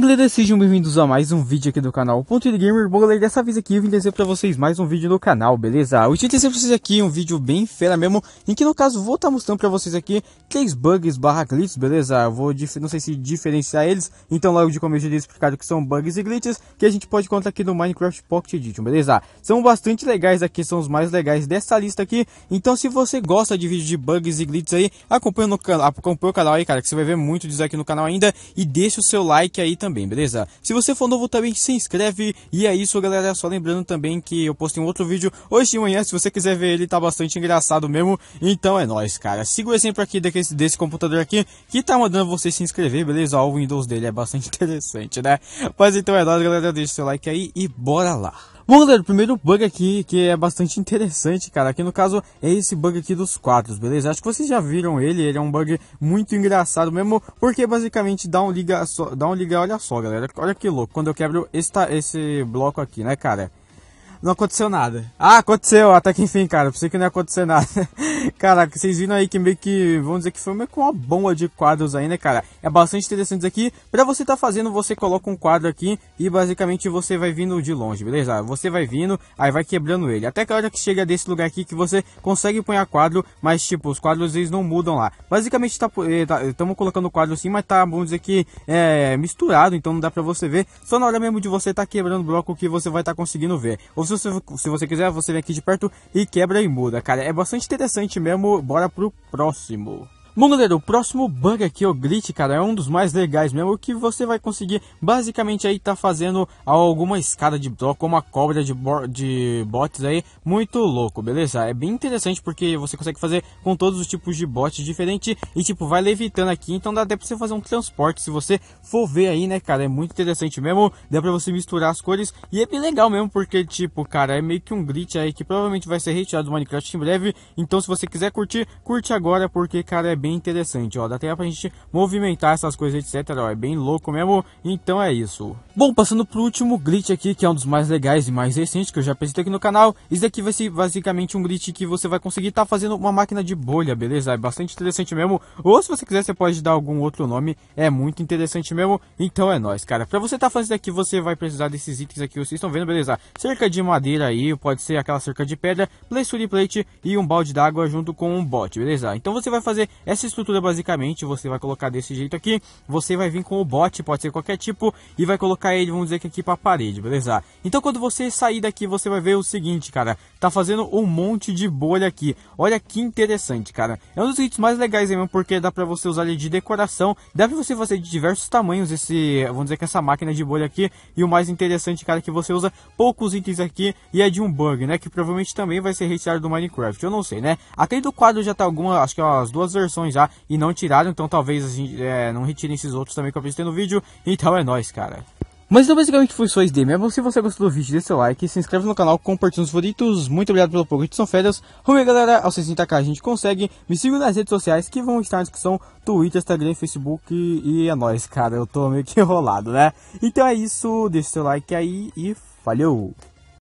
galera, sejam bem-vindos a mais um vídeo aqui do canal Ponto de Gamer. Bom dessa vez aqui eu vim trazer pra vocês mais um vídeo no canal, beleza? Hoje eu trazer pra vocês aqui um vídeo bem fera mesmo, em que no caso vou estar tá mostrando pra vocês aqui três bugs barra glitches, beleza? Eu vou, não sei se diferenciar eles, então logo de começo eu já explicado que são bugs e glitches, que a gente pode contar aqui no Minecraft Pocket Edition, beleza? São bastante legais aqui, são os mais legais dessa lista aqui, então se você gosta de vídeo de bugs e glitches aí, acompanha, no, acompanha o canal aí, cara, que você vai ver muito disso aqui no canal ainda, e deixa o seu like aí também também, beleza? Se você for novo também, se inscreve. E é isso, galera. Só lembrando também que eu postei um outro vídeo hoje de manhã. Se você quiser ver ele, tá bastante engraçado mesmo. Então é nóis, cara. Siga o exemplo aqui desse, desse computador aqui, que tá mandando você se inscrever, beleza? Ó, o Windows dele é bastante interessante, né? Mas então é nóis, galera. Deixa o seu like aí e bora lá. Bom, galera, o primeiro bug aqui que é bastante interessante, cara, aqui no caso é esse bug aqui dos quadros, beleza? Acho que vocês já viram ele, ele é um bug muito engraçado mesmo, porque basicamente dá um liga, só, dá um liga, olha só, galera, olha que louco, quando eu quebro esta, esse bloco aqui, né, cara? Não aconteceu nada. Ah, aconteceu, até que enfim, cara, pensei que não ia acontecer nada. Caraca, vocês viram aí que meio que, vamos dizer que foi meio que uma bomba de quadros aí, né, cara? É bastante interessante isso aqui. Pra você tá fazendo, você coloca um quadro aqui e basicamente você vai vindo de longe, beleza? Você vai vindo, aí vai quebrando ele. Até que a hora que chega desse lugar aqui que você consegue punhar quadro, mas tipo, os quadros eles não mudam lá. Basicamente tá, estamos eh, tá, colocando quadro assim, mas tá, vamos dizer que é misturado, então não dá pra você ver. Só na hora mesmo de você tá quebrando o bloco que você vai tá conseguindo ver. Ou se você, se você quiser, você vem aqui de perto e quebra e muda, cara. É bastante interessante gente mesmo, bora pro próximo. Bom, galera, o próximo bug aqui, o glitch, cara, é um dos mais legais mesmo, que você vai conseguir basicamente aí tá fazendo alguma escada de bloco, uma cobra de, de bots aí, muito louco, beleza? É bem interessante porque você consegue fazer com todos os tipos de bots diferentes e tipo, vai levitando aqui, então dá até pra você fazer um transporte, se você for ver aí, né, cara, é muito interessante mesmo, dá pra você misturar as cores e é bem legal mesmo, porque tipo, cara, é meio que um glitch aí que provavelmente vai ser retirado do Minecraft em breve, então se você quiser curtir, curte agora, porque, cara, é bem interessante, ó. Dá até pra gente movimentar essas coisas, etc. Ó, é bem louco mesmo. Então é isso. Bom, passando pro último glitch aqui, que é um dos mais legais e mais recentes que eu já apresentei aqui no canal. Isso daqui vai ser basicamente um glitch que você vai conseguir estar tá fazendo uma máquina de bolha, beleza? É bastante interessante mesmo. Ou se você quiser, você pode dar algum outro nome. É muito interessante mesmo. Então é nóis, cara. Pra você estar tá fazendo isso daqui, você vai precisar desses itens aqui que vocês estão vendo, beleza? Cerca de madeira aí, pode ser aquela cerca de pedra, play plate e um balde d'água junto com um bot, beleza? Então você vai fazer essa estrutura basicamente você vai colocar desse jeito aqui, você vai vir com o bot pode ser qualquer tipo, e vai colocar ele, vamos dizer que aqui para a parede, beleza? Então quando você sair daqui, você vai ver o seguinte, cara, tá fazendo um monte de bolha aqui. Olha que interessante, cara. É um dos itens mais legais aí mesmo, porque dá pra você usar ele de decoração, dá pra você fazer de diversos tamanhos esse, vamos dizer que essa máquina de bolha aqui, e o mais interessante, cara, é que você usa poucos itens aqui e é de um bug, né, que provavelmente também vai ser retirado do Minecraft, eu não sei, né? Até do quadro já tá alguma, acho que é umas duas versões informações já e não tiraram, então talvez a é, não retirem esses outros também que eu apresentei no vídeo. Então é nóis, cara. Mas então basicamente foi só isso daí mesmo. Se você gostou do vídeo, deixa seu like, se inscreve no canal, compartilha os favoritos. Muito obrigado pelo apoio, são férias. Rumo galera, ao 60k a gente consegue. Me siga nas redes sociais que vão estar na descrição. Twitter, Instagram, Facebook e é nóis, cara. Eu tô meio que enrolado, né? Então é isso, deixa seu like aí e valeu!